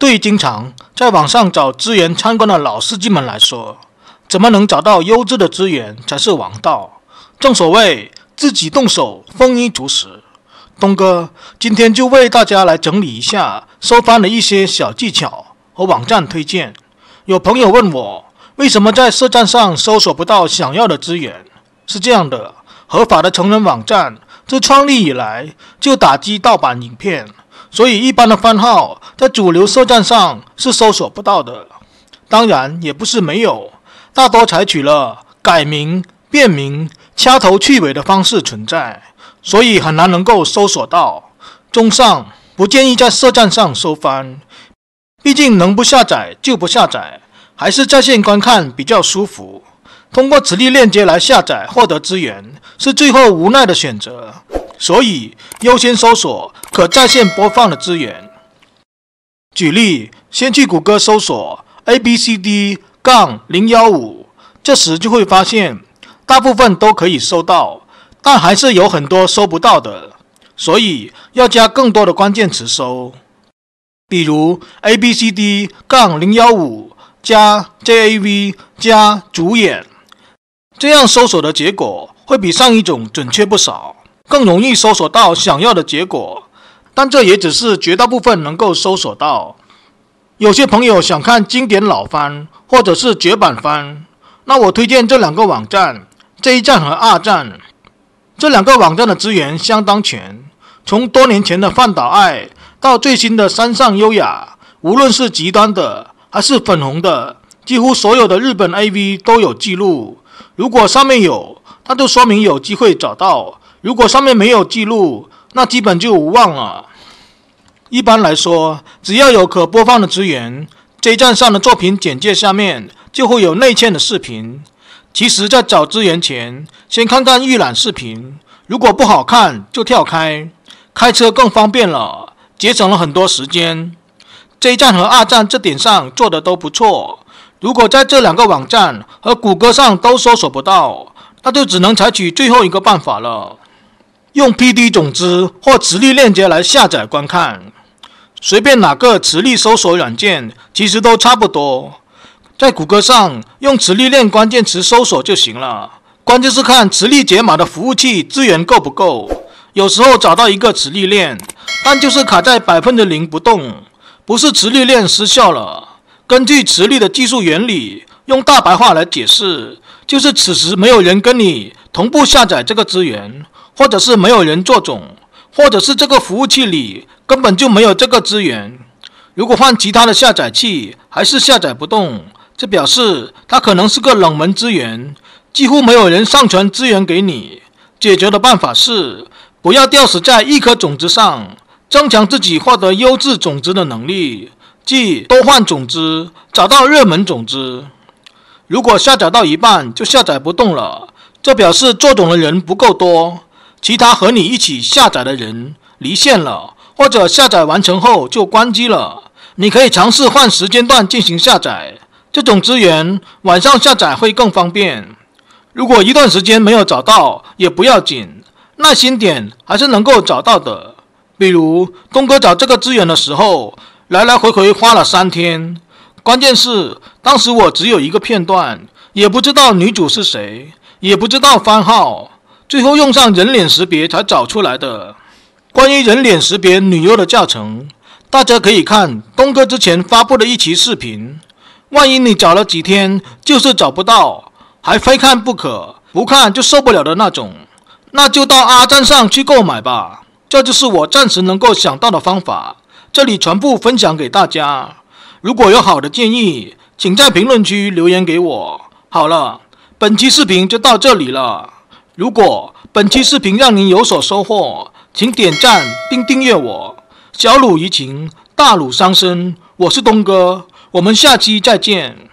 对于经常在网上找资源参观的老司机们来说，怎么能找到优质的资源才是王道。正所谓自己动手，丰衣足食。东哥今天就为大家来整理一下收翻的一些小技巧和网站推荐。有朋友问我，为什么在社站上搜索不到想要的资源？是这样的，合法的成人网站自创立以来就打击盗版影片。所以，一般的番号在主流社站上是搜索不到的。当然，也不是没有，大多采取了改名、变名、掐头去尾的方式存在，所以很难能够搜索到。综上，不建议在社站上搜番，毕竟能不下载就不下载，还是在线观看比较舒服。通过磁力链接来下载获得资源，是最后无奈的选择。所以优先搜索可在线播放的资源。举例，先去谷歌搜索 “a b c d 杠零幺五”，这时就会发现大部分都可以搜到，但还是有很多搜不到的。所以要加更多的关键词搜，比如 “a b c d 杠零幺五加 j a v 加主演”，这样搜索的结果会比上一种准确不少。更容易搜索到想要的结果，但这也只是绝大部分能够搜索到。有些朋友想看经典老番或者是绝版番，那我推荐这两个网站：J 站和二站。这两个网站的资源相当全，从多年前的《放岛爱》到最新的《山上优雅》，无论是极端的还是粉红的，几乎所有的日本 AV 都有记录。如果上面有，那就说明有机会找到。如果上面没有记录，那基本就无望了。一般来说，只要有可播放的资源，J 站上的作品简介下面就会有内嵌的视频。其实，在找资源前，先看看预览视频，如果不好看就跳开。开车更方便了，节省了很多时间。J 站和二站这点上做的都不错。如果在这两个网站和谷歌上都搜索不到，那就只能采取最后一个办法了。用 P D 种子或磁力链接来下载观看，随便哪个磁力搜索软件其实都差不多。在谷歌上用磁力链关键词搜索就行了。关键是看磁力解码的服务器资源够不够。有时候找到一个磁力链，但就是卡在百分之零不动，不是磁力链失效了。根据磁力的技术原理，用大白话来解释，就是此时没有人跟你同步下载这个资源。或者是没有人做种，或者是这个服务器里根本就没有这个资源。如果换其他的下载器还是下载不动，这表示它可能是个冷门资源，几乎没有人上传资源给你。解决的办法是不要吊死在一颗种子上，增强自己获得优质种子的能力，即多换种子，找到热门种子。如果下载到一半就下载不动了，这表示做种的人不够多。其他和你一起下载的人离线了，或者下载完成后就关机了。你可以尝试换时间段进行下载，这种资源晚上下载会更方便。如果一段时间没有找到也不要紧，耐心点还是能够找到的。比如东哥找这个资源的时候，来来回回花了三天。关键是当时我只有一个片段，也不知道女主是谁，也不知道番号。最后用上人脸识别才找出来的。关于人脸识别女优的教程，大家可以看东哥之前发布的一期视频。万一你找了几天就是找不到，还非看不可，不看就受不了的那种，那就到阿站上去购买吧。这就是我暂时能够想到的方法，这里全部分享给大家。如果有好的建议，请在评论区留言给我。好了，本期视频就到这里了。如果本期视频让您有所收获，请点赞并订阅我。小鲁怡情，大鲁伤身。我是东哥，我们下期再见。